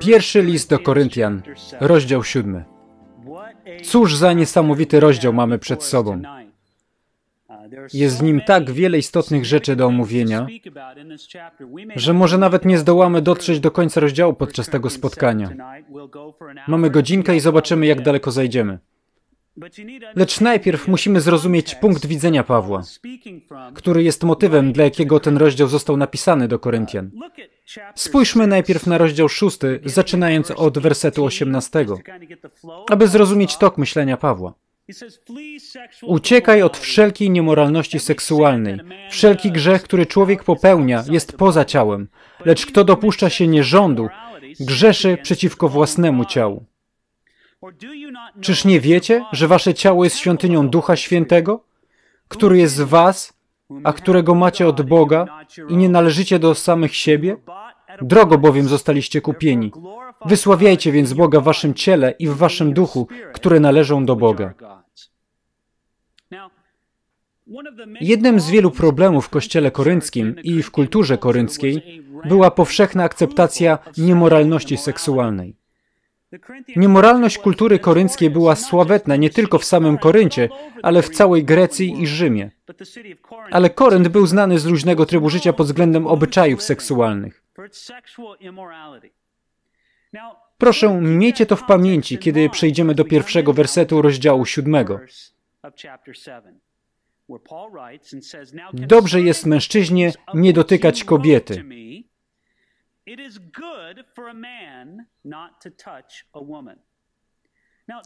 Pierwszy list do Koryntian, rozdział siódmy. Cóż za niesamowity rozdział mamy przed sobą. Jest w nim tak wiele istotnych rzeczy do omówienia, że może nawet nie zdołamy dotrzeć do końca rozdziału podczas tego spotkania. Mamy godzinkę i zobaczymy, jak daleko zajdziemy. Lecz najpierw musimy zrozumieć punkt widzenia Pawła, który jest motywem, dla jakiego ten rozdział został napisany do Koryntian. Spójrzmy najpierw na rozdział 6, zaczynając od wersetu 18, aby zrozumieć tok myślenia Pawła. Uciekaj od wszelkiej niemoralności seksualnej. Wszelki grzech, który człowiek popełnia, jest poza ciałem, lecz kto dopuszcza się nierządu, grzeszy przeciwko własnemu ciału. Czyż nie wiecie, że wasze ciało jest świątynią Ducha Świętego, który jest w was a którego macie od Boga i nie należycie do samych siebie? Drogo bowiem zostaliście kupieni. Wysławiajcie więc Boga w waszym ciele i w waszym duchu, które należą do Boga. Jednym z wielu problemów w kościele korynckim i w kulturze korynckiej była powszechna akceptacja niemoralności seksualnej. Niemoralność kultury korynckiej była sławetna nie tylko w samym Koryncie, ale w całej Grecji i Rzymie. Ale Korynt był znany z luźnego trybu życia pod względem obyczajów seksualnych. Proszę, miejcie to w pamięci, kiedy przejdziemy do pierwszego wersetu rozdziału siódmego. Dobrze jest mężczyźnie nie dotykać kobiety.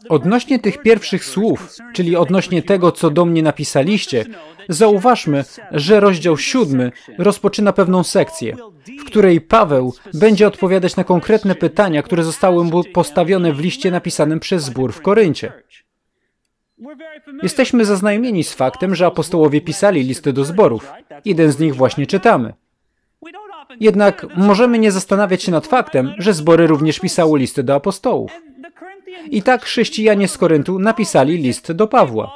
Odnośnie tych pierwszych słów, czyli odnośnie tego, co do mnie napisaliście, zauważmy, że rozdział siódmy rozpoczyna pewną sekcję, w której Paweł będzie odpowiadać na konkretne pytania, które zostały mu postawione w liście napisanym przez zbór w Koryncie. Jesteśmy zaznajomieni z faktem, że apostołowie pisali listy do zborów. Jeden z nich właśnie czytamy. Jednak możemy nie zastanawiać się nad faktem, że zbory również pisały listy do apostołów. I tak chrześcijanie z Koryntu napisali list do Pawła.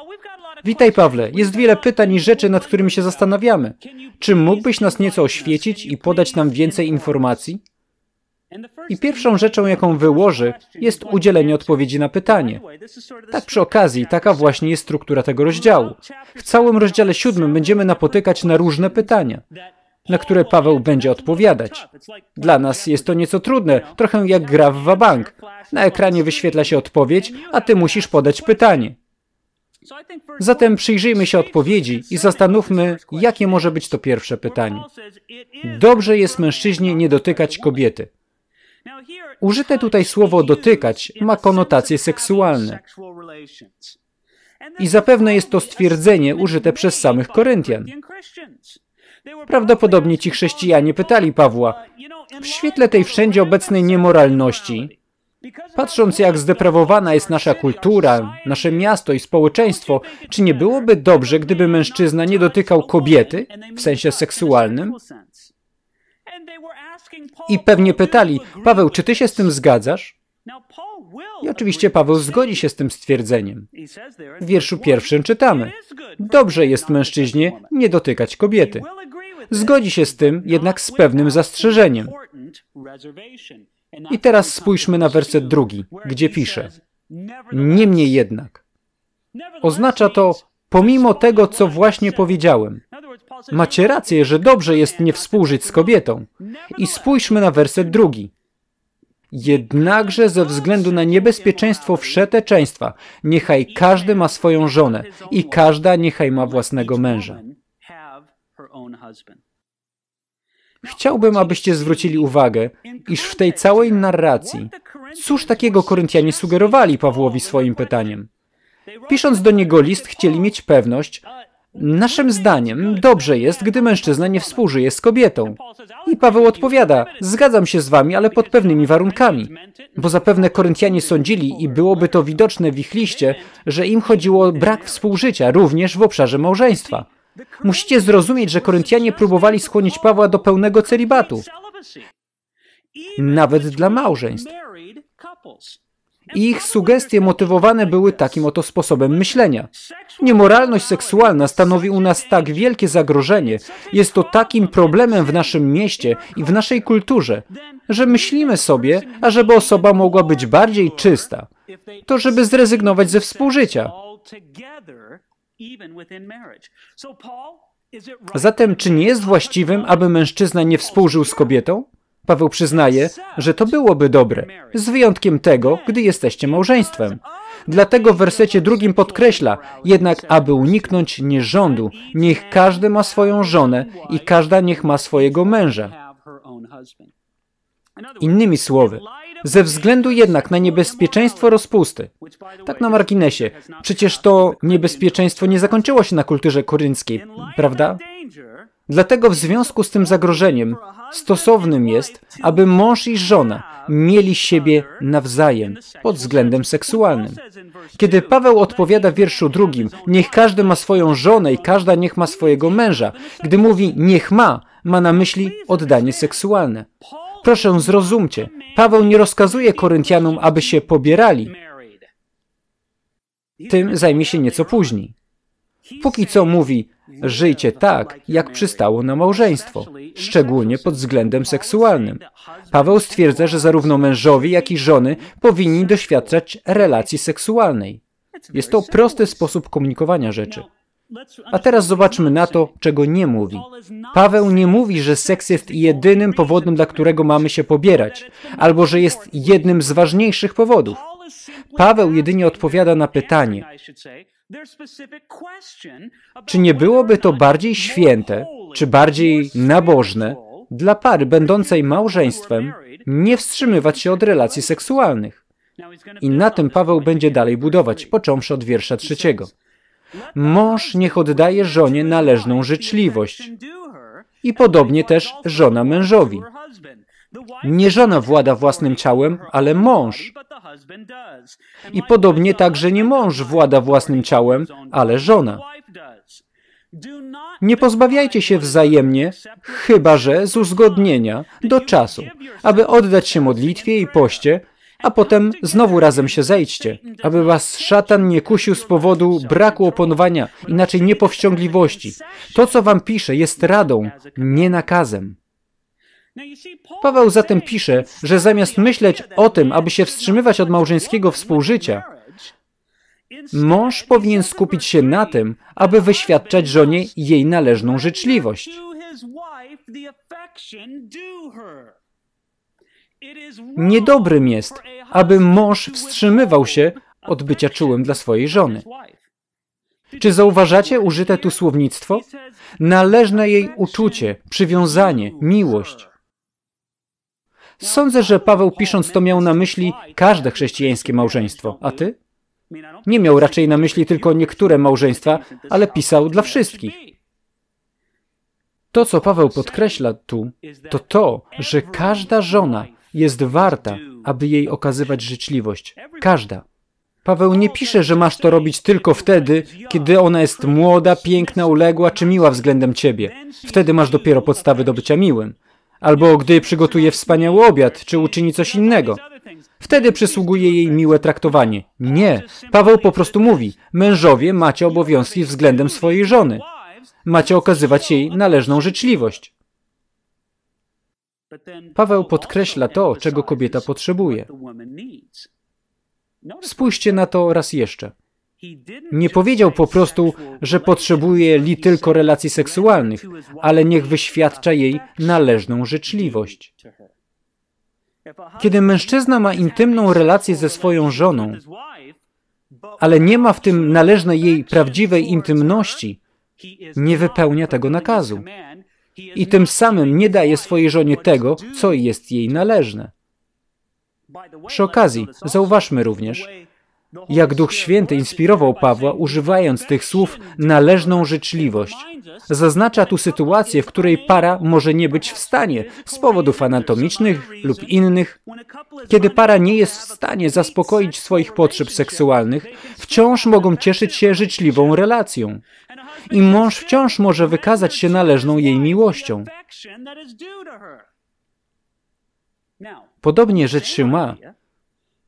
Witaj Pawle, jest wiele pytań i rzeczy, nad którymi się zastanawiamy. Czy mógłbyś nas nieco oświecić i podać nam więcej informacji? I pierwszą rzeczą, jaką wyłoży, jest udzielenie odpowiedzi na pytanie. Tak przy okazji, taka właśnie jest struktura tego rozdziału. W całym rozdziale siódmym będziemy napotykać na różne pytania na które Paweł będzie odpowiadać. Dla nas jest to nieco trudne, trochę jak gra w wabank. Na ekranie wyświetla się odpowiedź, a ty musisz podać pytanie. Zatem przyjrzyjmy się odpowiedzi i zastanówmy, jakie może być to pierwsze pytanie. Dobrze jest mężczyźnie nie dotykać kobiety. Użyte tutaj słowo dotykać ma konotacje seksualne. I zapewne jest to stwierdzenie użyte przez samych Koryntian. Prawdopodobnie ci chrześcijanie pytali Pawła, w świetle tej wszędzie obecnej niemoralności, patrząc jak zdeprawowana jest nasza kultura, nasze miasto i społeczeństwo, czy nie byłoby dobrze, gdyby mężczyzna nie dotykał kobiety, w sensie seksualnym? I pewnie pytali, Paweł, czy ty się z tym zgadzasz? I oczywiście Paweł zgodzi się z tym stwierdzeniem. W wierszu pierwszym czytamy: Dobrze jest mężczyźnie nie dotykać kobiety zgodzi się z tym, jednak z pewnym zastrzeżeniem. I teraz spójrzmy na werset drugi, gdzie pisze: Niemniej jednak. Oznacza to, pomimo tego, co właśnie powiedziałem. Macie rację, że dobrze jest nie współżyć z kobietą. I spójrzmy na werset drugi. Jednakże ze względu na niebezpieczeństwo wszeteczeństwa, niechaj każdy ma swoją żonę i każda niechaj ma własnego męża. Chciałbym, abyście zwrócili uwagę, iż w tej całej narracji, cóż takiego Koryntianie sugerowali Pawłowi swoim pytaniem? Pisząc do niego list, chcieli mieć pewność, Naszym zdaniem dobrze jest, gdy mężczyzna nie współżyje z kobietą. I Paweł odpowiada, zgadzam się z wami, ale pod pewnymi warunkami. Bo zapewne Koryntianie sądzili i byłoby to widoczne w ich liście, że im chodziło o brak współżycia, również w obszarze małżeństwa. Musicie zrozumieć, że Koryntianie próbowali skłonić Pawła do pełnego celibatu, nawet dla małżeństw. Ich sugestie motywowane były takim oto sposobem myślenia. Niemoralność seksualna stanowi u nas tak wielkie zagrożenie, jest to takim problemem w naszym mieście i w naszej kulturze, że myślimy sobie, ażeby osoba mogła być bardziej czysta, to żeby zrezygnować ze współżycia. Zatem, czy nie jest właściwym, aby mężczyzna nie współżył z oh, kobietą? Paweł przyznaje, że to byłoby dobre, z wyjątkiem tego, gdy jesteście małżeństwem. Dlatego w wersecie drugim podkreśla, jednak aby uniknąć nierządu, niech każdy ma swoją żonę i każda niech ma swojego męża. Innymi słowy, ze względu jednak na niebezpieczeństwo rozpusty. Tak na marginesie, przecież to niebezpieczeństwo nie zakończyło się na kulturze korynckiej, prawda? Dlatego w związku z tym zagrożeniem stosownym jest, aby mąż i żona mieli siebie nawzajem pod względem seksualnym. Kiedy Paweł odpowiada w wierszu drugim, niech każdy ma swoją żonę i każda niech ma swojego męża, gdy mówi niech ma, ma na myśli oddanie seksualne. Proszę zrozumcie, Paweł nie rozkazuje Koryntianom, aby się pobierali. Tym zajmie się nieco później. Póki co mówi, żyjcie tak, jak przystało na małżeństwo, szczególnie pod względem seksualnym. Paweł stwierdza, że zarówno mężowie, jak i żony powinni doświadczać relacji seksualnej. Jest to prosty sposób komunikowania rzeczy. A teraz zobaczmy na to, czego nie mówi. Paweł nie mówi, że seks jest jedynym powodem, dla którego mamy się pobierać, albo że jest jednym z ważniejszych powodów. Paweł jedynie odpowiada na pytanie, czy nie byłoby to bardziej święte, czy bardziej nabożne dla pary będącej małżeństwem nie wstrzymywać się od relacji seksualnych? I na tym Paweł będzie dalej budować, począwszy od wiersza trzeciego. Mąż niech oddaje żonie należną życzliwość. I podobnie też żona mężowi. Nie żona włada własnym ciałem, ale mąż. I podobnie także nie mąż włada własnym ciałem, ale żona. Nie pozbawiajcie się wzajemnie, chyba że z uzgodnienia do czasu, aby oddać się modlitwie i poście, a potem znowu razem się zejdźcie, aby was szatan nie kusił z powodu braku oponowania, inaczej niepowściągliwości. To, co wam pisze, jest radą, nie nakazem. Paweł zatem pisze, że zamiast myśleć o tym, aby się wstrzymywać od małżeńskiego współżycia, mąż powinien skupić się na tym, aby wyświadczać żonie jej należną życzliwość. Niedobrym jest, aby mąż wstrzymywał się od bycia czułym dla swojej żony. Czy zauważacie użyte tu słownictwo? Należne jej uczucie, przywiązanie, miłość. Sądzę, że Paweł pisząc to miał na myśli każde chrześcijańskie małżeństwo, a ty? Nie miał raczej na myśli tylko niektóre małżeństwa, ale pisał dla wszystkich. To, co Paweł podkreśla tu, to to, że każda żona jest warta, aby jej okazywać życzliwość. Każda. Paweł nie pisze, że masz to robić tylko wtedy, kiedy ona jest młoda, piękna, uległa czy miła względem ciebie. Wtedy masz dopiero podstawy do bycia miłym. Albo gdy przygotuje wspaniały obiad, czy uczyni coś innego. Wtedy przysługuje jej miłe traktowanie. Nie. Paweł po prostu mówi, mężowie macie obowiązki względem swojej żony. Macie okazywać jej należną życzliwość. Paweł podkreśla to, czego kobieta potrzebuje. Spójrzcie na to raz jeszcze. Nie powiedział po prostu, że potrzebuje li tylko relacji seksualnych, ale niech wyświadcza jej należną życzliwość. Kiedy mężczyzna ma intymną relację ze swoją żoną, ale nie ma w tym należnej jej prawdziwej intymności, nie wypełnia tego nakazu i tym samym nie daje swojej żonie tego, co jest jej należne. Przy okazji, zauważmy również, no jak Duch Święty inspirował Pawła, używając tych słów należną życzliwość. Zaznacza tu sytuację, w której para może nie być w stanie z powodów anatomicznych lub innych. Kiedy para nie jest w stanie zaspokoić swoich potrzeb seksualnych, wciąż mogą cieszyć się życzliwą relacją. I mąż wciąż może wykazać się należną jej miłością. Podobnie rzecz się ma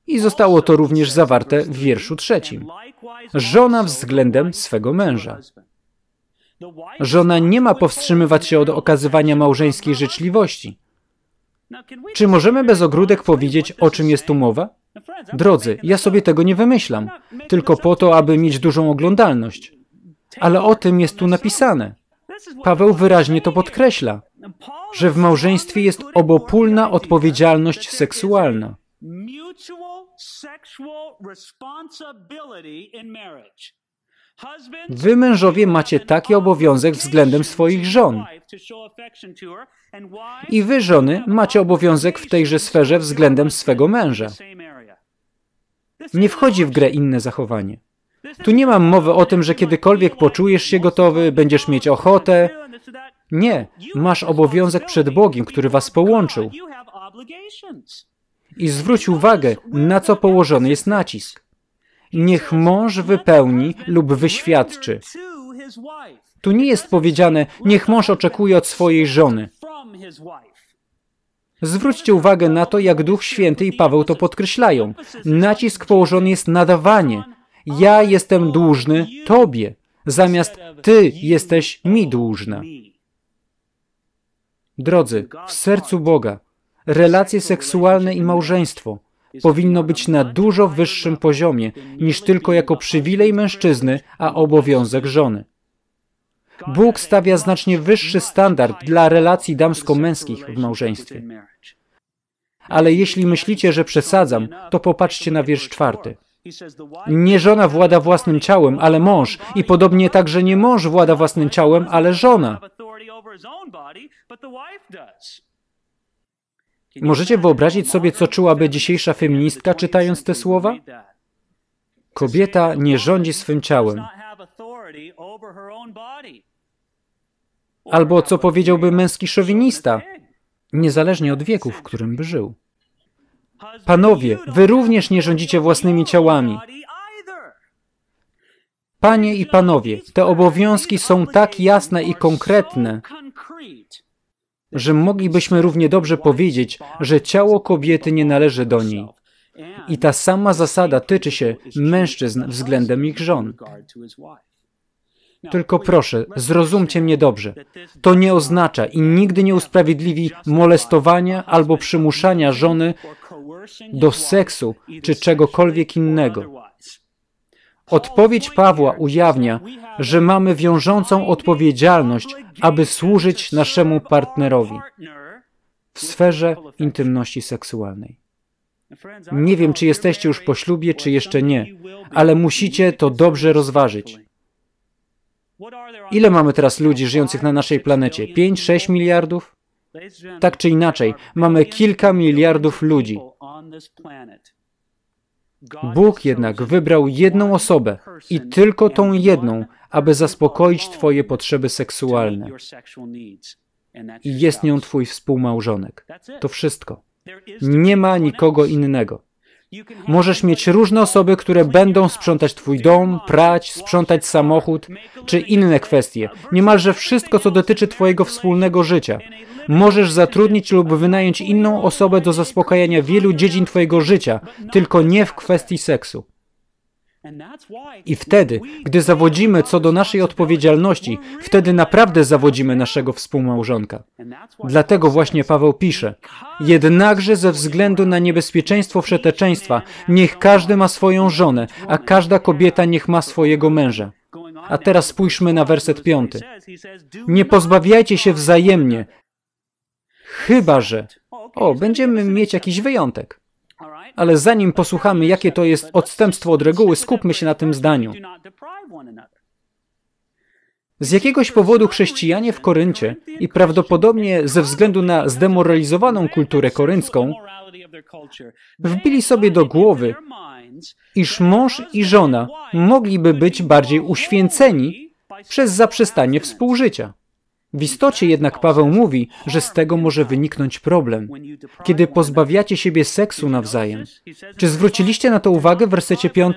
i zostało to również zawarte w wierszu trzecim. Żona względem swego męża. Żona nie ma powstrzymywać się od okazywania małżeńskiej życzliwości. Czy możemy bez ogródek powiedzieć, o czym jest tu mowa? Drodzy, ja sobie tego nie wymyślam, tylko po to, aby mieć dużą oglądalność. Ale o tym jest tu napisane. Paweł wyraźnie to podkreśla, że w małżeństwie jest obopólna odpowiedzialność seksualna. Wy, mężowie, macie taki obowiązek względem swoich żon. I wy, żony, macie obowiązek w tejże sferze względem swego męża. Nie wchodzi w grę inne zachowanie. Tu nie mam mowy o tym, że kiedykolwiek poczujesz się gotowy, będziesz mieć ochotę. Nie, masz obowiązek przed Bogiem, który was połączył i zwróć uwagę, na co położony jest nacisk. Niech mąż wypełni lub wyświadczy. Tu nie jest powiedziane, niech mąż oczekuje od swojej żony. Zwróćcie uwagę na to, jak Duch Święty i Paweł to podkreślają. Nacisk położony jest na dawanie. Ja jestem dłużny Tobie, zamiast Ty jesteś mi dłużna. Drodzy, w sercu Boga relacje seksualne i małżeństwo powinno być na dużo wyższym poziomie niż tylko jako przywilej mężczyzny, a obowiązek żony. Bóg stawia znacznie wyższy standard dla relacji damsko-męskich w małżeństwie. Ale jeśli myślicie, że przesadzam, to popatrzcie na wiersz czwarty. Nie żona włada własnym ciałem, ale mąż, i podobnie także nie mąż włada własnym ciałem, ale żona. Możecie wyobrazić sobie, co czułaby dzisiejsza feministka, czytając te słowa? Kobieta nie rządzi swym ciałem. Albo co powiedziałby męski szowinista, niezależnie od wieku, w którym by żył. Panowie, wy również nie rządzicie własnymi ciałami. Panie i panowie, te obowiązki są tak jasne i konkretne, że moglibyśmy równie dobrze powiedzieć, że ciało kobiety nie należy do niej. I ta sama zasada tyczy się mężczyzn względem ich żon. Tylko proszę, zrozumcie mnie dobrze. To nie oznacza i nigdy nie usprawiedliwi molestowania albo przymuszania żony do seksu czy czegokolwiek innego. Odpowiedź Pawła ujawnia, że mamy wiążącą odpowiedzialność, aby służyć naszemu partnerowi w sferze intymności seksualnej. Nie wiem, czy jesteście już po ślubie, czy jeszcze nie, ale musicie to dobrze rozważyć. Ile mamy teraz ludzi żyjących na naszej planecie? 5-6 miliardów? Tak czy inaczej, mamy kilka miliardów ludzi. Bóg jednak wybrał jedną osobę i tylko tą jedną, aby zaspokoić Twoje potrzeby seksualne. I jest nią Twój współmałżonek. To wszystko. Nie ma nikogo innego. Możesz mieć różne osoby, które będą sprzątać Twój dom, prać, sprzątać samochód czy inne kwestie. Niemalże wszystko, co dotyczy Twojego wspólnego życia. Możesz zatrudnić lub wynająć inną osobę do zaspokajania wielu dziedzin Twojego życia, tylko nie w kwestii seksu. I wtedy, gdy zawodzimy co do naszej odpowiedzialności, wtedy naprawdę zawodzimy naszego współmałżonka. Dlatego właśnie Paweł pisze: Jednakże ze względu na niebezpieczeństwo wszeteczeństwa, niech każdy ma swoją żonę, a każda kobieta niech ma swojego męża. A teraz spójrzmy na werset piąty. Nie pozbawiajcie się wzajemnie, chyba że. O, będziemy mieć jakiś wyjątek. Ale zanim posłuchamy, jakie to jest odstępstwo od reguły, skupmy się na tym zdaniu. Z jakiegoś powodu chrześcijanie w Koryncie i prawdopodobnie ze względu na zdemoralizowaną kulturę koryncką wbili sobie do głowy, iż mąż i żona mogliby być bardziej uświęceni przez zaprzestanie współżycia. W istocie jednak Paweł mówi, że z tego może wyniknąć problem, kiedy pozbawiacie siebie seksu nawzajem. Czy zwróciliście na to uwagę w wersecie 5?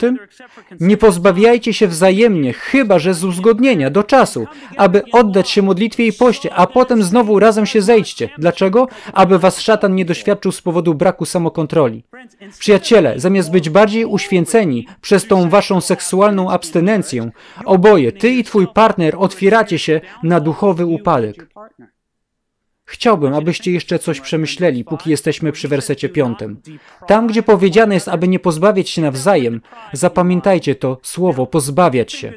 Nie pozbawiajcie się wzajemnie, chyba że z uzgodnienia, do czasu, aby oddać się modlitwie i poście, a potem znowu razem się zejdźcie. Dlaczego? Aby was szatan nie doświadczył z powodu braku samokontroli. Przyjaciele, zamiast być bardziej uświęceni przez tą waszą seksualną abstynencję, oboje, ty i twój partner otwieracie się na duchowy upadek przypadek. Chciałbym, abyście jeszcze coś przemyśleli, póki jesteśmy przy wersecie piątym. Tam, gdzie powiedziane jest, aby nie pozbawiać się nawzajem, zapamiętajcie to słowo pozbawiać się.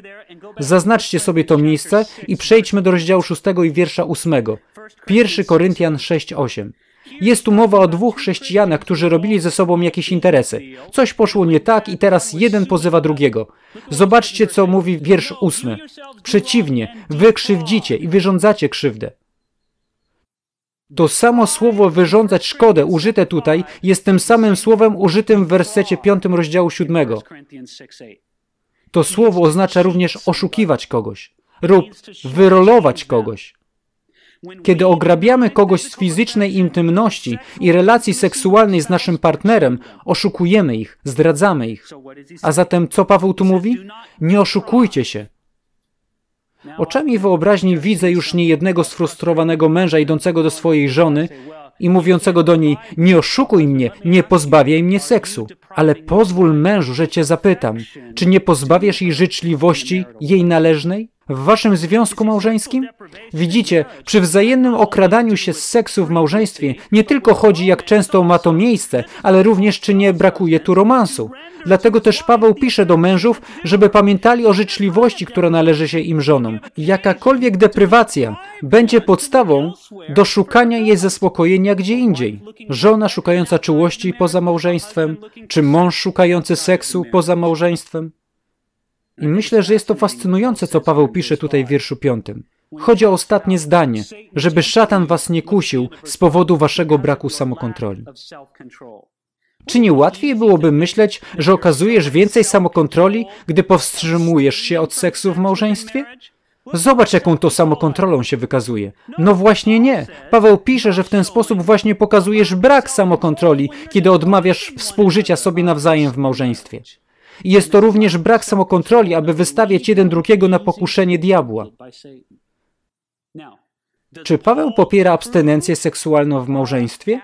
Zaznaczcie sobie to miejsce i przejdźmy do rozdziału szóstego i wiersza ósmego. 1 Koryntian 6:8. Jest tu mowa o dwóch chrześcijanach, którzy robili ze sobą jakieś interesy. Coś poszło nie tak i teraz jeden pozywa drugiego. Zobaczcie, co mówi wiersz ósmy. Przeciwnie, wy krzywdzicie i wyrządzacie krzywdę. To samo słowo wyrządzać szkodę użyte tutaj jest tym samym słowem użytym w wersecie 5 rozdziału 7. To słowo oznacza również oszukiwać kogoś lub wyrolować kogoś. Kiedy ograbiamy kogoś z fizycznej intymności i relacji seksualnej z naszym partnerem, oszukujemy ich, zdradzamy ich. A zatem co Paweł tu mówi? Nie oszukujcie się. Oczami wyobraźni widzę już niejednego sfrustrowanego męża idącego do swojej żony i mówiącego do niej: Nie oszukuj mnie, nie pozbawiaj mnie seksu, ale pozwól mężu, że cię zapytam, czy nie pozbawiasz jej życzliwości jej należnej? w waszym związku małżeńskim? Widzicie, przy wzajemnym okradaniu się z seksu w małżeństwie nie tylko chodzi, jak często ma to miejsce, ale również czy nie brakuje tu romansu. Dlatego też Paweł pisze do mężów, żeby pamiętali o życzliwości, która należy się im żonom. Jakakolwiek deprywacja będzie podstawą do szukania jej zaspokojenia gdzie indziej. Żona szukająca czułości poza małżeństwem, czy mąż szukający seksu poza małżeństwem. I myślę, że jest to fascynujące, co Paweł pisze tutaj w wierszu piątym. Chodzi o ostatnie zdanie, żeby szatan was nie kusił z powodu waszego braku samokontroli. Czy nie łatwiej byłoby myśleć, że okazujesz więcej samokontroli, gdy powstrzymujesz się od seksu w małżeństwie? Zobacz, jaką to samokontrolą się wykazuje. No właśnie nie. Paweł pisze, że w ten sposób właśnie pokazujesz brak samokontroli, kiedy odmawiasz współżycia sobie nawzajem w małżeństwie. I jest to również brak samokontroli, aby wystawiać jeden drugiego na pokuszenie diabła. Czy Paweł popiera abstynencję seksualną w małżeństwie?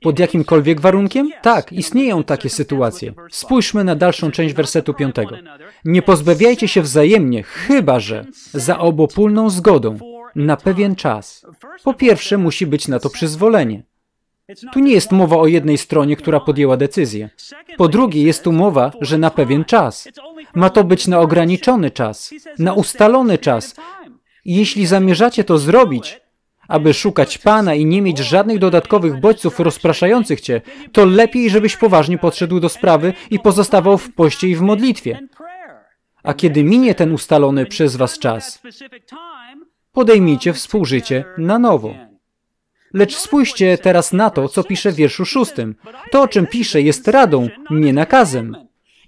Pod jakimkolwiek warunkiem? Tak, istnieją takie sytuacje. Spójrzmy na dalszą część wersetu 5. Nie pozbawiajcie się wzajemnie, chyba że za obopólną zgodą, na pewien czas. Po pierwsze, musi być na to przyzwolenie. Tu nie jest mowa o jednej stronie, która podjęła decyzję. Po drugie, jest tu mowa, że na pewien czas. Ma to być na ograniczony czas, na ustalony czas. jeśli zamierzacie to zrobić, aby szukać Pana i nie mieć żadnych dodatkowych bodźców rozpraszających Cię, to lepiej, żebyś poważnie podszedł do sprawy i pozostawał w poście i w modlitwie. A kiedy minie ten ustalony przez Was czas, podejmijcie współżycie na nowo. Lecz spójrzcie teraz na to, co pisze w wierszu szóstym. To, o czym pisze, jest radą, nie nakazem.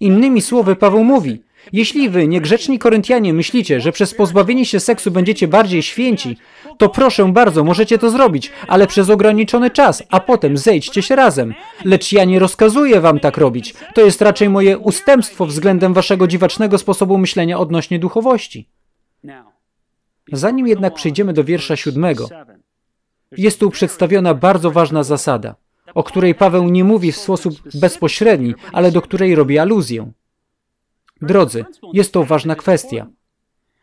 Innymi słowy, Paweł mówi, jeśli wy, niegrzeczni Koryntianie, myślicie, że przez pozbawienie się seksu będziecie bardziej święci, to proszę bardzo, możecie to zrobić, ale przez ograniczony czas, a potem zejdźcie się razem. Lecz ja nie rozkazuję wam tak robić. To jest raczej moje ustępstwo względem waszego dziwacznego sposobu myślenia odnośnie duchowości. Zanim jednak przejdziemy do wiersza siódmego, jest tu przedstawiona bardzo ważna zasada, o której Paweł nie mówi w sposób bezpośredni, ale do której robi aluzję. Drodzy, jest to ważna kwestia.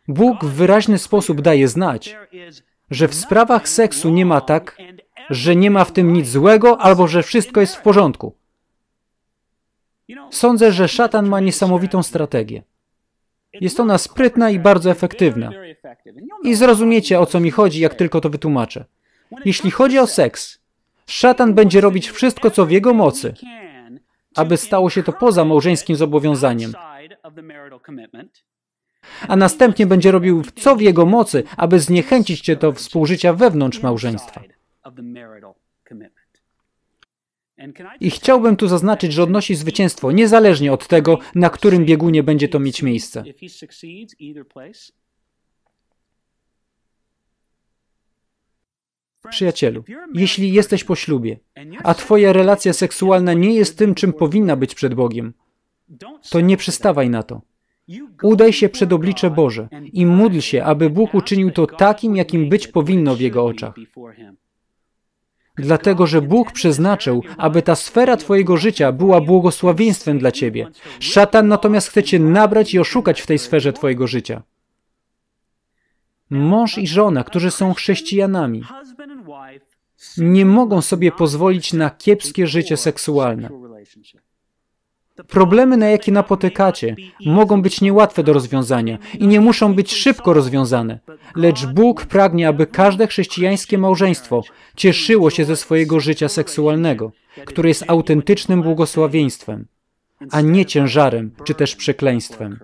Bóg w wyraźny sposób daje znać, że w sprawach seksu nie ma tak, że nie ma w tym nic złego albo że wszystko jest w porządku. Sądzę, że szatan ma niesamowitą strategię. Jest ona sprytna i bardzo efektywna. I zrozumiecie, o co mi chodzi, jak tylko to wytłumaczę. Jeśli chodzi o seks, szatan będzie robić wszystko, co w jego mocy, aby stało się to poza małżeńskim zobowiązaniem. A następnie będzie robił co w jego mocy, aby zniechęcić cię do współżycia wewnątrz małżeństwa. I chciałbym tu zaznaczyć, że odnosi zwycięstwo niezależnie od tego, na którym biegunie będzie to mieć miejsce. Przyjacielu, jeśli jesteś po ślubie, a Twoja relacja seksualna nie jest tym, czym powinna być przed Bogiem, to nie przystawaj na to. Udaj się przed oblicze Boże i módl się, aby Bóg uczynił to takim, jakim być powinno w Jego oczach. Dlatego, że Bóg przeznaczył, aby ta sfera Twojego życia była błogosławieństwem dla Ciebie. Szatan natomiast chce Cię nabrać i oszukać w tej sferze Twojego życia. Mąż i żona, którzy są chrześcijanami, nie mogą sobie pozwolić na kiepskie życie seksualne. Problemy, na jakie napotykacie, mogą być niełatwe do rozwiązania i nie muszą być szybko rozwiązane, lecz Bóg pragnie, aby każde chrześcijańskie małżeństwo cieszyło się ze swojego życia seksualnego, które jest autentycznym błogosławieństwem, a nie ciężarem czy też przekleństwem.